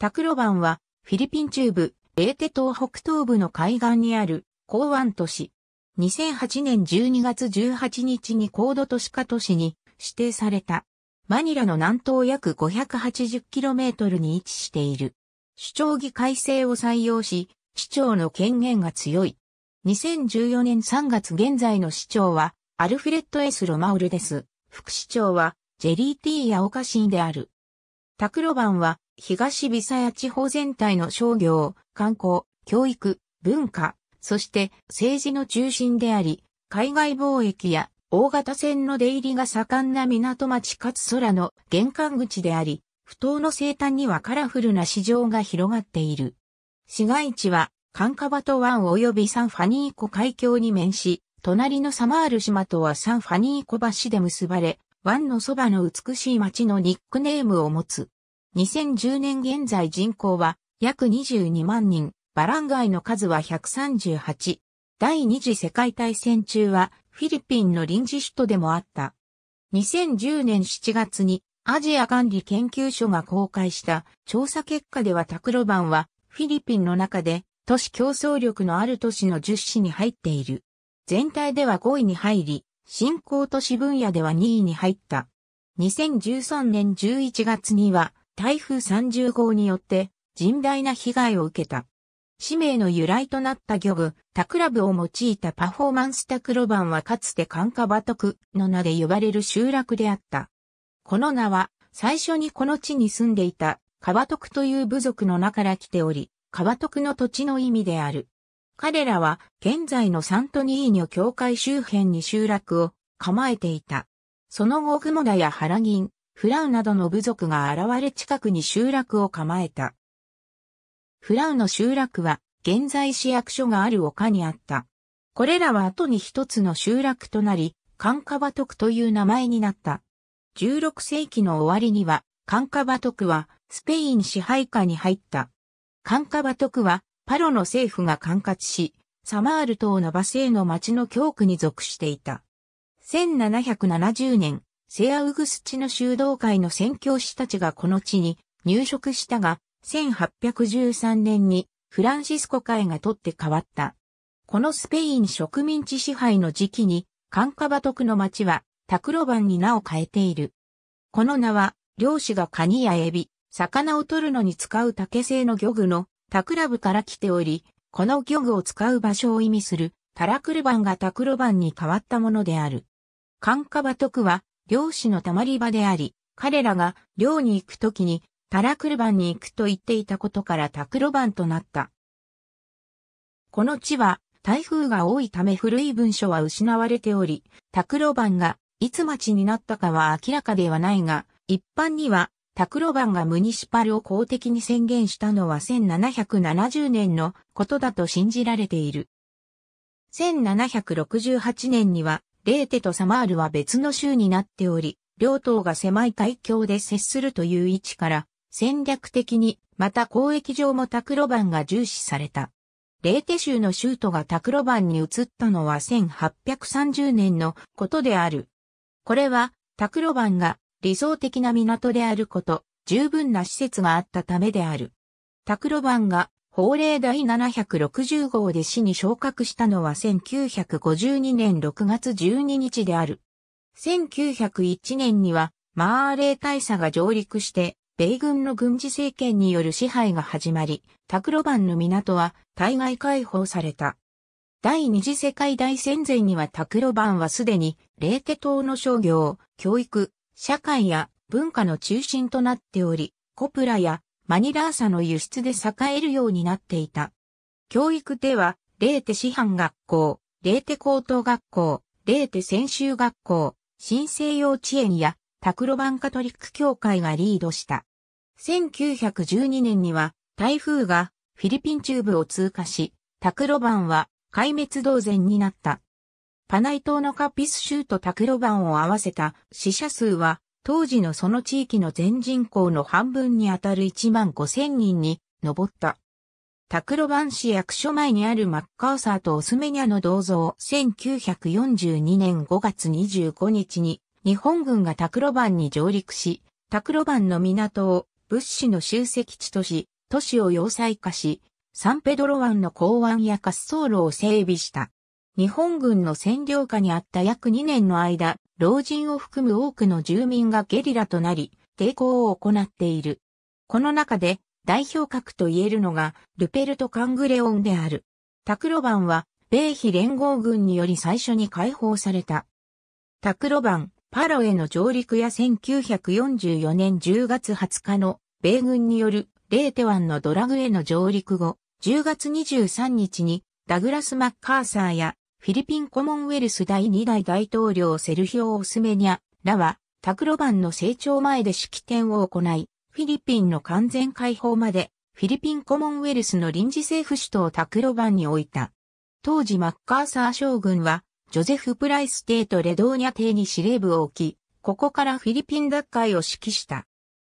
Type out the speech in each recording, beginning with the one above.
タクロバンは、フィリピン中部、ベーテ島北東部の海岸にある港湾都市。2008年12月18日に高度都市化都市に指定された。マニラの南東約 580km に位置している。主張議改正を採用し、市長の権限が強い。2014年3月現在の市長は、アルフレッド・エス・ロマウルです。副市長は、ジェリー・ティー・ヤオカシンである。タクロバンは、東ビサヤ地方全体の商業、観光、教育、文化、そして政治の中心であり、海外貿易や大型船の出入りが盛んな港町かつ空の玄関口であり、不当の生誕にはカラフルな市場が広がっている。市街地は、カンカバト湾及びサンファニーコ海峡に面し、隣のサマール島とはサンファニーコ橋で結ばれ、湾のそばの美しい町のニックネームを持つ。2010年現在人口は約22万人、バランガイの数は138。第二次世界大戦中はフィリピンの臨時首都でもあった。2010年7月にアジア管理研究所が公開した調査結果ではタクロバンはフィリピンの中で都市競争力のある都市の10市に入っている。全体では5位に入り、新興都市分野では2位に入った。2013年11月には台風30号によって甚大な被害を受けた。使命の由来となった漁具、タクラブを用いたパフォーマンスタクロバンはかつてカンカバトクの名で呼ばれる集落であった。この名は最初にこの地に住んでいたカバトクという部族の名から来ており、カバトクの土地の意味である。彼らは現在のサントニーニョ教会周辺に集落を構えていた。その後、雲田や原銀、フラウなどの部族が現れ近くに集落を構えた。フラウの集落は、現在市役所がある丘にあった。これらは後に一つの集落となり、カンカバトクという名前になった。16世紀の終わりには、カンカバトクはスペイン支配下に入った。カンカバトクはパロの政府が管轄し、サマール島のバセーの町の教区に属していた。1770年、セアウグスチの修道会の宣教師たちがこの地に入植したが、1813年にフランシスコ会が取って変わった。このスペイン植民地支配の時期に、カンカバトクの町は、タクロバンに名を変えている。この名は、漁師がカニやエビ、魚を取るのに使う竹製の漁具のタクラブから来ており、この漁具を使う場所を意味するタラクルバンがタクロバンに変わったものである。カンカバトクは漁師の溜まり場であり、彼らが漁に行くときにタラクルバンに行くと言っていたことからタクロバンとなった。この地は台風が多いため古い文書は失われており、タクロバンがいつ町になったかは明らかではないが、一般にはタクロバンがムニシパルを公的に宣言したのは1770年のことだと信じられている。1768年にはレーテとサマールは別の州になっており、両党が狭い海峡で接するという位置から、戦略的に、また交易上もタクロバンが重視された。レーテ州の州都がタクロバンに移ったのは1830年のことである。これは、タクロバンが理想的な港であること、十分な施設があったためである。タクロバンが法令第760号で市に昇格したのは1952年6月12日である。1901年には、マーレー大佐が上陸して、米軍の軍事政権による支配が始まり、タクロバンの港は対外解放された。第二次世界大戦前にはタクロバンはすでに、レー島の商業、教育、社会や文化の中心となっており、コプラやマニラーサの輸出で栄えるようになっていた。教育では、レーテ師範学校、レーテ高等学校、レーテ専修学校、新生幼稚園や、タクロバンカトリック協会がリードした。1912年には、台風がフィリピン中部を通過し、タクロバンは壊滅同然になった。パナイ島のカピス州とタクロバンを合わせた死者数は当時のその地域の全人口の半分にあたる1万5千人に上った。タクロバン市役所前にあるマッカーサーとオスメニャの銅像1942年5月25日に日本軍がタクロバンに上陸し、タクロバンの港を物資の集積地とし、都市を要塞化し、サンペドロ湾の港湾や滑走路を整備した。日本軍の占領下にあった約2年の間、老人を含む多くの住民がゲリラとなり、抵抗を行っている。この中で代表格と言えるのがルペルト・カングレオンである。タクロバンは米非連合軍により最初に解放された。タクロバン、パロへの上陸や1944年10月20日の米軍によるレーテワンのドラグへの上陸後、10月23日にダグラス・マッカーサーやフィリピンコモンウェルス第2代大統領セルヒオ・オスメニャらは、タクロバンの成長前で式典を行い、フィリピンの完全解放まで、フィリピンコモンウェルスの臨時政府首都をタクロバンに置いた。当時マッカーサー将軍は、ジョゼフ・プライス帝とレドーニャ帝に司令部を置き、ここからフィリピン奪回を指揮した。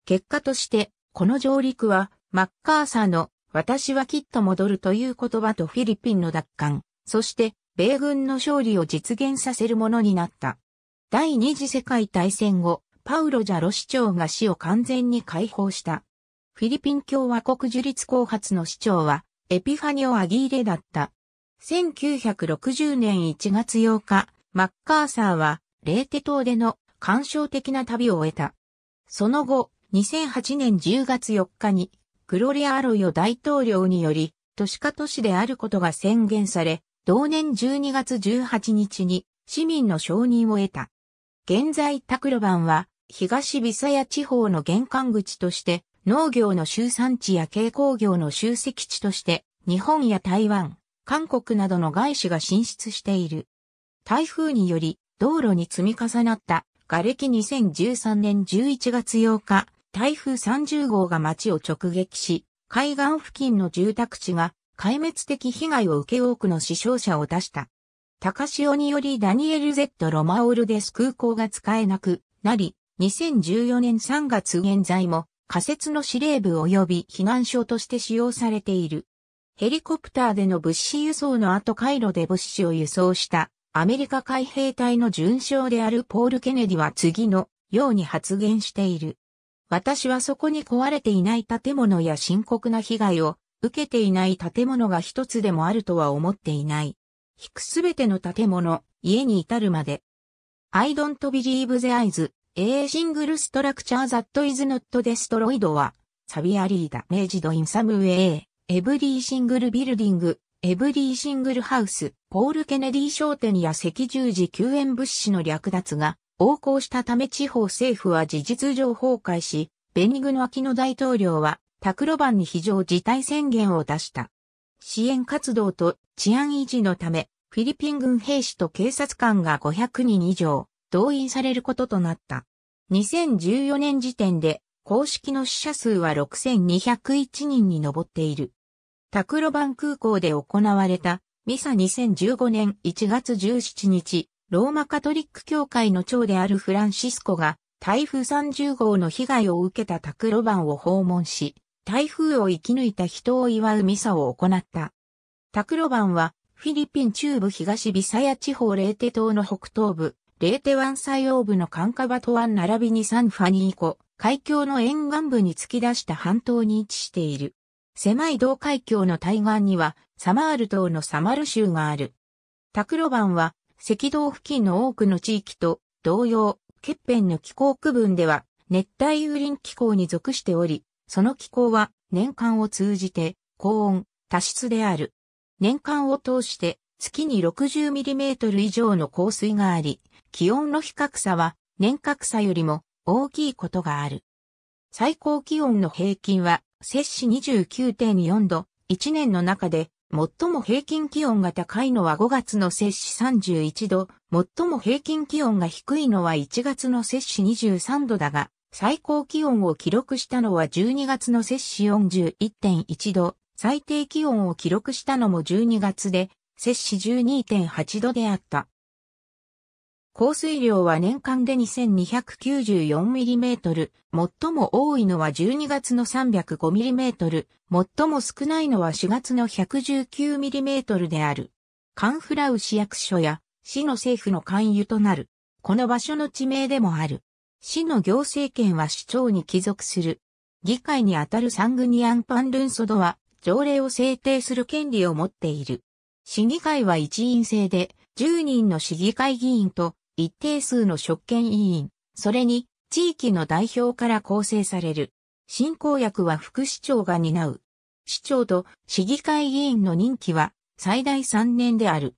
結果として、この上陸は、マッカーサーの、私はきっと戻るという言葉とフィリピンの奪還、そして、米軍の勝利を実現させるものになった。第二次世界大戦後、パウロ・ジャロ市長が市を完全に解放した。フィリピン共和国樹立後発の市長は、エピファニオ・アギーレだった。1960年1月8日、マッカーサーは、レーテ島での感傷的な旅を終えた。その後、2008年10月4日に、グロリア・アロヨ大統領により、都市化都市であることが宣言され、同年12月18日に市民の承認を得た。現在タクロバンは東ビサヤ地方の玄関口として農業の集産地や軽工業の集積地として日本や台湾、韓国などの外資が進出している。台風により道路に積み重なった瓦礫2013年11月8日、台風30号が街を直撃し、海岸付近の住宅地が壊滅的被害を受け多くの死傷者を出した。高潮によりダニエル・ゼット・ロマオルデス空港が使えなくなり、2014年3月現在も仮設の司令部及び避難所として使用されている。ヘリコプターでの物資輸送の後回路で物資を輸送したアメリカ海兵隊の巡将であるポール・ケネディは次のように発言している。私はそこに壊れていない建物や深刻な被害を受けていない建物が一つでもあるとは思っていない。引くすべての建物、家に至るまで。I don't believe the eyes, a single structure that is not destroyed は、サビアリーダメージドインサムウェイ、エブリーシングルビルディング、エブリーシングルハウス、ポール・ケネディ商店や赤十字救援物資の略奪が横行したため地方政府は事実上崩壊し、ベニグの秋の大統領はタクロバンに非常事態宣言を出した。支援活動と治安維持のため、フィリピン軍兵士と警察官が500人以上動員されることとなった。2014年時点で公式の死者数は6201人に上っている。タクロバン空港で行われたミサ2015年1月17日、ローマカトリック教会の長であるフランシスコが台風30号の被害を受けたタクロバンを訪問し、台風を生き抜いた人を祝うミサを行った。タクロバンは、フィリピン中部東ビサヤ地方レーテ島の北東部、レーテ湾西央部のカンカバト湾並びにサンファニー湖、海峡の沿岸部に突き出した半島に位置している。狭い同海峡の対岸には、サマール島のサマル州がある。タクロバンは、赤道付近の多くの地域と同様、欠片の気候区分では、熱帯雨林気候に属しており、その気候は年間を通じて高温、多湿である。年間を通して月に6 0トル以上の降水があり、気温の比較差は年較差よりも大きいことがある。最高気温の平均は摂氏29.4度、1年の中で最も平均気温が高いのは5月の摂氏31度、最も平均気温が低いのは1月の摂氏23度だが、最高気温を記録したのは12月の摂氏41.1度、最低気温を記録したのも12月で、摂氏12.8度であった。降水量は年間で 2294mm、最も多いのは12月の 305mm、最も少ないのは4月の 119mm である。カンフラウ市役所や市の政府の勧誘となる。この場所の地名でもある。市の行政権は市長に帰属する。議会にあたるサングニアンパンルンソドは、条例を制定する権利を持っている。市議会は一員制で、10人の市議会議員と一定数の職権委員、それに地域の代表から構成される。進行役は副市長が担う。市長と市議会議員の任期は最大3年である。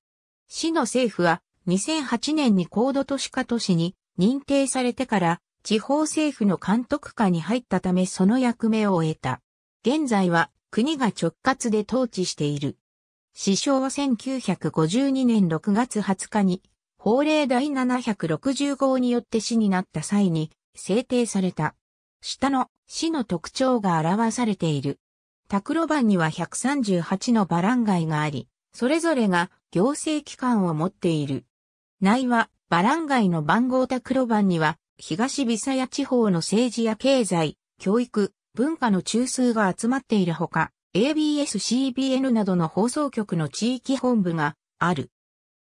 市の政府は2008年に高度都市化都市に認定されてから地方政府の監督下に入ったためその役目を終えた。現在は国が直轄で統治している。首相は1952年6月20日に法令第760号によって死になった際に制定された。下の市の特徴が表されている。ク路板には138のバランガイがあり、それぞれが行政機関を持っている。内はバランガイの番号タクロバンには、東ビサヤ地方の政治や経済、教育、文化の中枢が集まっているほか、ABS-CBN などの放送局の地域本部がある。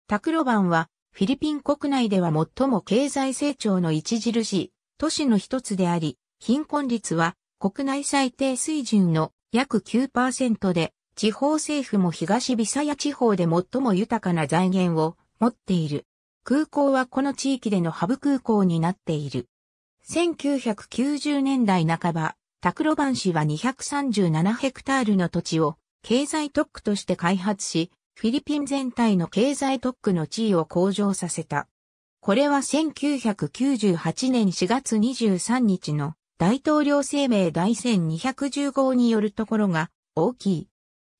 タクロバンは、フィリピン国内では最も経済成長の著しい都市の一つであり、貧困率は国内最低水準の約9%で、地方政府も東ビサヤ地方で最も豊かな財源を持っている。空港はこの地域でのハブ空港になっている。1990年代半ば、タクロバン市は237ヘクタールの土地を経済特区として開発し、フィリピン全体の経済特区の地位を向上させた。これは1998年4月23日の大統領声明第1 2 1 5号によるところが大きい。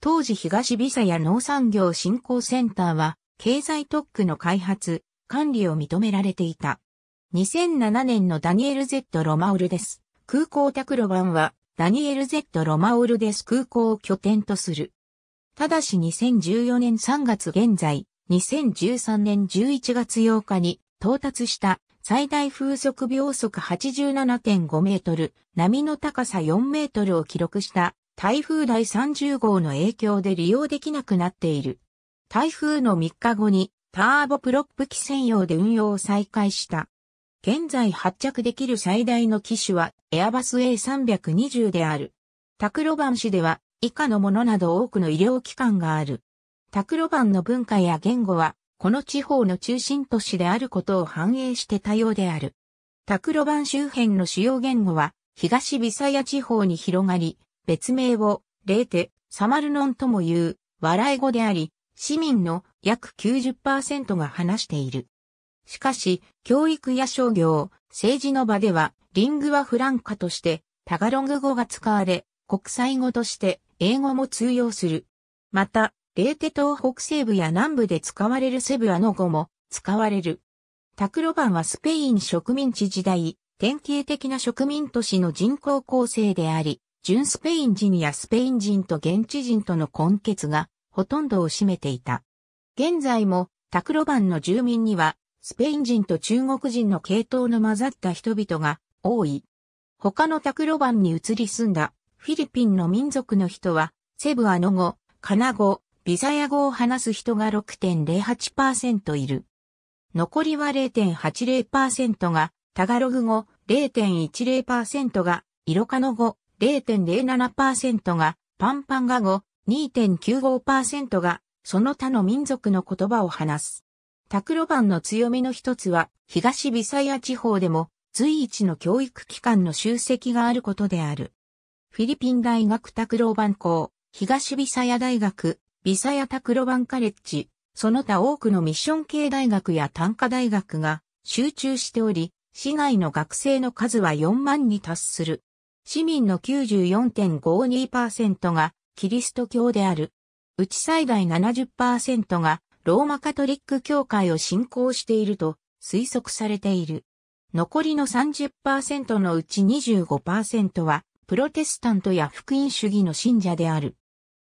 当時東ビサや農産業振興センターは経済特区の開発、管理を認められていた。2007年のダニエル・ゼット・ロマウルです。空港宅路版は、ダニエル・ゼット・ロマウルです空港を拠点とする。ただし2014年3月現在、2013年11月8日に到達した最大風速秒速87.5メートル、波の高さ4メートルを記録した台風第30号の影響で利用できなくなっている。台風の3日後にターボプロップ機専用で運用を再開した。現在発着できる最大の機種はエアバス A320 である。タクロバン市では以下のものなど多くの医療機関がある。タクロバンの文化や言語はこの地方の中心都市であることを反映して多様である。タクロバン周辺の主要言語は東ビサヤ地方に広がり、別名をレーテ、サマルノンとも言う笑い語であり、市民の約90%が話している。しかし、教育や商業、政治の場では、リングはフランカとして、タガロング語が使われ、国際語として英語も通用する。また、レーテ東北西部や南部で使われるセブアの語も使われる。タクロバンはスペイン植民地時代、典型的な植民都市の人口構成であり、純スペイン人やスペイン人と現地人との根結がほとんどを占めていた。現在も、タクロバンの住民には、スペイン人と中国人の系統の混ざった人々が多い。他のタクロバンに移り住んだフィリピンの民族の人は、セブアノ語、カナ語、ビザヤ語を話す人が6.08%いる。残りは0.80%がタガログ語、0.10%がイロカノ語、0.07%がパンパンガ語、2.95%がその他の民族の言葉を話す。タクロバンの強みの一つは、東ビサイア地方でも、随一の教育機関の集積があることである。フィリピン大学タクロバン校、東ビサヤ大学、ビサヤタクロバンカレッジ、その他多くのミッション系大学や単科大学が集中しており、市内の学生の数は4万に達する。市民の94.52%がキリスト教である。うち最大70%がローマカトリック教会を信仰していると推測されている。残りの30%のうち25%はプロテスタントや福音主義の信者である。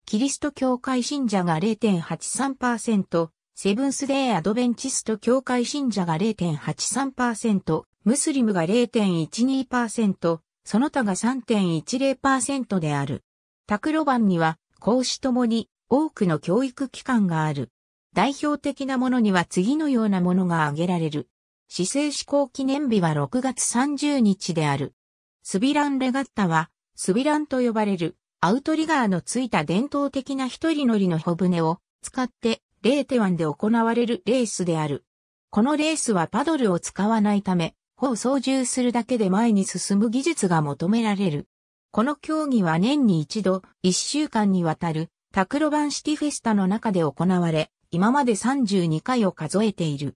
キリスト教会信者が0.83%、セブンスデイアドベンチスト教会信者が0.83%、ムスリムが0.12%、その他が3.10%である。タクロバンには、孔子ともに多くの教育機関がある。代表的なものには次のようなものが挙げられる。市政施行記念日は6月30日である。スビランレガッタは、スビランと呼ばれる、アウトリガーのついた伝統的な一人乗りの小舟を使って、レーテワンで行われるレースである。このレースはパドルを使わないため、帆を操縦するだけで前に進む技術が求められる。この競技は年に一度、一週間にわたるタクロバンシティフェスタの中で行われ、今まで32回を数えている。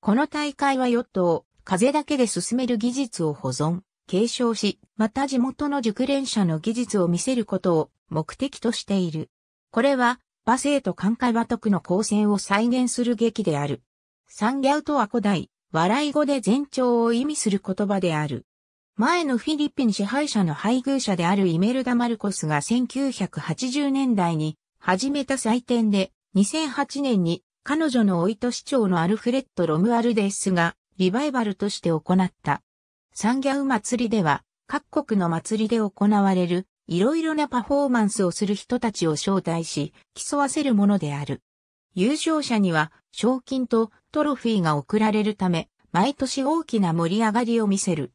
この大会はヨットを風だけで進める技術を保存、継承し、また地元の熟練者の技術を見せることを目的としている。これは、馬生と寛解馬徳の光線を再現する劇である。サンギャウとは古代、笑い語で前兆を意味する言葉である。前のフィリピン支配者の配偶者であるイメルダ・マルコスが1980年代に始めた祭典で、2008年に彼女の老いと市長のアルフレッド・ロムアルデスがリバイバルとして行った。サンギャウ祭りでは各国の祭りで行われるいろいろなパフォーマンスをする人たちを招待し競わせるものである。優勝者には賞金とトロフィーが贈られるため毎年大きな盛り上がりを見せる。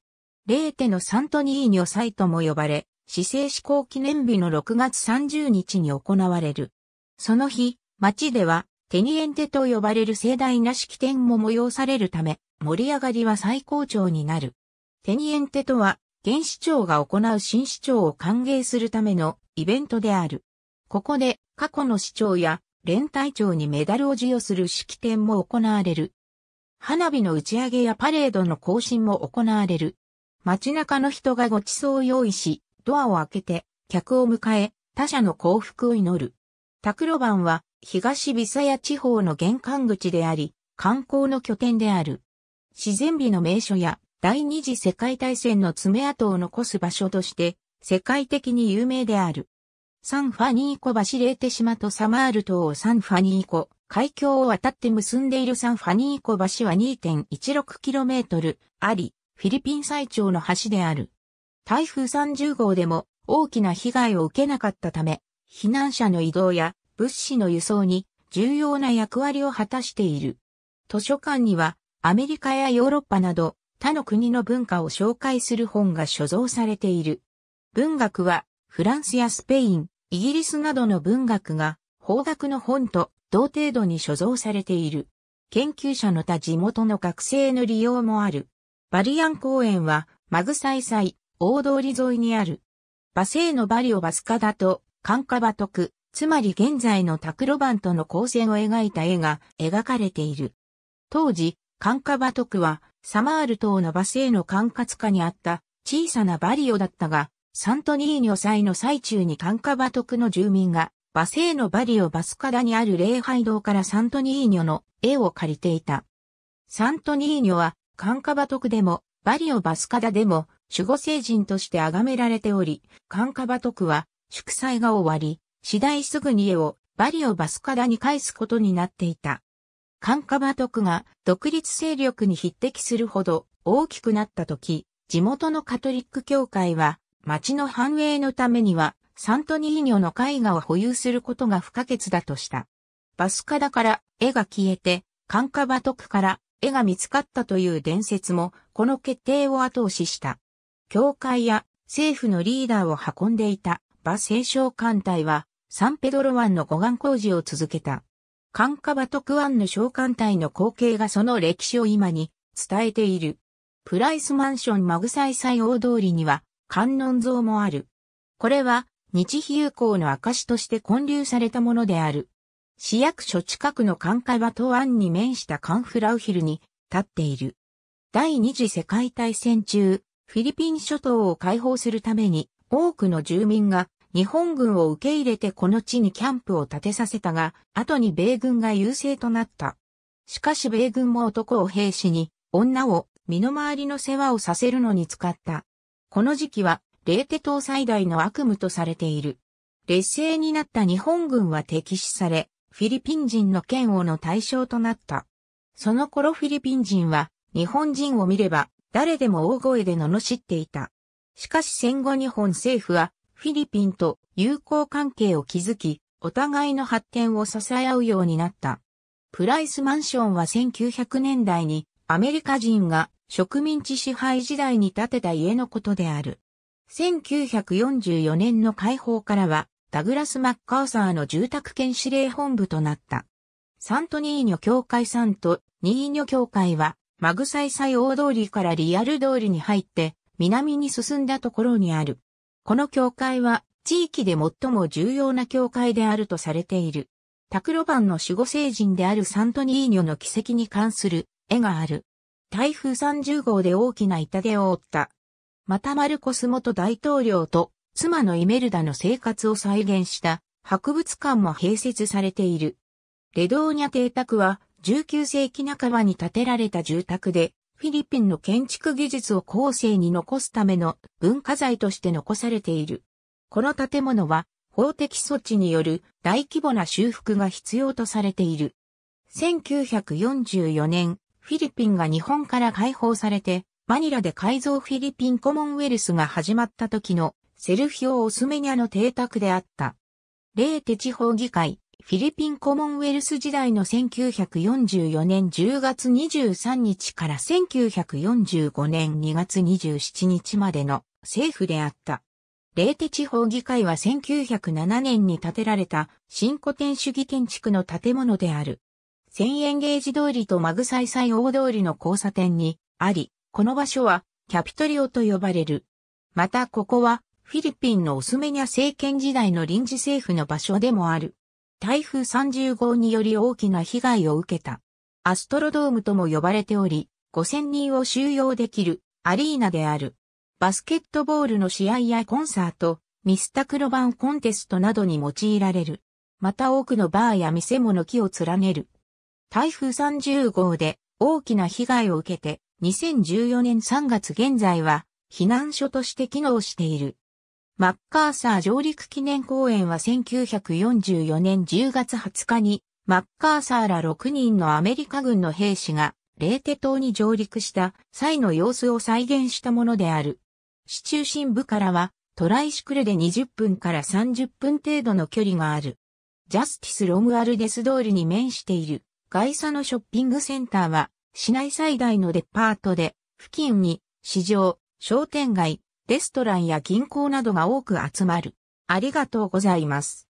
レーテのサントニーニョ祭とも呼ばれ、市政施行記念日の6月30日に行われる。その日、町では、テニエンテと呼ばれる盛大な式典も催されるため、盛り上がりは最高潮になる。テニエンテとは、現市長が行う新市長を歓迎するためのイベントである。ここで、過去の市長や、連隊長にメダルを授与する式典も行われる。花火の打ち上げやパレードの更新も行われる。街中の人がご馳走を用意し、ドアを開けて、客を迎え、他者の幸福を祈る。タクロバンは、東ビサヤ地方の玄関口であり、観光の拠点である。自然美の名所や、第二次世界大戦の爪痕を残す場所として、世界的に有名である。サンファニーコ橋レーテ島とサマール島をサンファニーコ、海峡を渡って結んでいるサンファニーコ橋は 2.16km あり、フィリピン最長の橋である。台風30号でも大きな被害を受けなかったため、避難者の移動や物資の輸送に重要な役割を果たしている。図書館にはアメリカやヨーロッパなど他の国の文化を紹介する本が所蔵されている。文学はフランスやスペイン、イギリスなどの文学が法学の本と同程度に所蔵されている。研究者の他地元の学生の利用もある。バリアン公園は、マグサイサイ、大通り沿いにある。バセーのバリオバスカダと、カンカバトク、つまり現在のタクロバンとの交戦を描いた絵が描かれている。当時、カンカバトクは、サマール島のバセーの管轄下にあった小さなバリオだったが、サントニーニョ祭の最中にカンカバトクの住民が、バセーのバリオバスカダにある礼拝堂からサントニーニョの絵を借りていた。サントニーニョはカンカバトクでも、バリオ・バスカダでも、守護聖人として崇められており、カンカバトクは、祝祭が終わり、次第すぐに家をバリオ・バスカダに返すことになっていた。カンカバトクが独立勢力に匹敵するほど大きくなった時、地元のカトリック教会は、町の繁栄のためには、サントニーニョの絵画を保有することが不可欠だとした。バスカダから絵が消えて、カンカバクから絵が見つかったという伝説も、この決定を後押しした。教会や政府のリーダーを運んでいた馬聖商艦隊は、サンペドロ湾の護岸工事を続けた。カンカバトク湾の召艦隊の光景がその歴史を今に伝えている。プライスマンションマグサイサイ大通りには観音像もある。これは日比友好の証として建立されたものである。市役所近くの関海は東岸に面したカンフラウヒルに立っている。第二次世界大戦中、フィリピン諸島を解放するために多くの住民が日本軍を受け入れてこの地にキャンプを建てさせたが、後に米軍が優勢となった。しかし米軍も男を兵士に、女を身の回りの世話をさせるのに使った。この時期は、冷ー島最大の悪夢とされている。劣勢になった日本軍は敵視され、フィリピン人の嫌悪の対象となった。その頃フィリピン人は、日本人を見れば、誰でも大声で罵っていた。しかし戦後日本政府は、フィリピンと友好関係を築き、お互いの発展を支え合うようになった。プライスマンションは1900年代にアメリカ人が植民地支配時代に建てた家のことである。1944年の解放からはダグラス・マッカーサーの住宅兼司令本部となった。サントニーニョ教会サントニーニョ教会は、マグサイサイ大通りからリアル通りに入って、南に進んだところにある。この教会は、地域で最も重要な教会であるとされている。タクロバンの守護聖人であるサントニーニョの奇跡に関する絵がある。台風30号で大きな痛手を負った。またマルコス元大統領と妻のイメルダの生活を再現した博物館も併設されている。レドーニャ邸宅は19世紀半ばに建てられた住宅で、フィリピンの建築技術を後世に残すための文化財として残されている。この建物は法的措置による大規模な修復が必要とされている。1944年、フィリピンが日本から解放されて、マニラで改造フィリピンコモンウェルスが始まった時のセルフィオ・オスメニャの邸宅であった。レーテ地方議会、フィリピンコモンウェルス時代の1944年10月23日から1945年2月27日までの政府であった。レーテ地方議会は1907年に建てられた新古典主義建築の建物である。千円ゲージ通りとマグサイサイ大通りの交差点にあり、この場所はキャピトリオと呼ばれる。またここはフィリピンのオスメニャ政権時代の臨時政府の場所でもある。台風30号により大きな被害を受けた。アストロドームとも呼ばれており、5000人を収容できるアリーナである。バスケットボールの試合やコンサート、ミスタクロバンコンテストなどに用いられる。また多くのバーや店も軒を連ねる。台風30号で大きな被害を受けて、2014年3月現在は避難所として機能している。マッカーサー上陸記念公園は1944年10月20日に、マッカーサーら6人のアメリカ軍の兵士が、レーテ島に上陸した際の様子を再現したものである。市中心部からは、トライシクルで20分から30分程度の距離がある。ジャスティス・ロムアルデス通りに面している、外車のショッピングセンターは、市内最大のデパートで、付近に、市場、商店街、レストランや銀行などが多く集まる。ありがとうございます。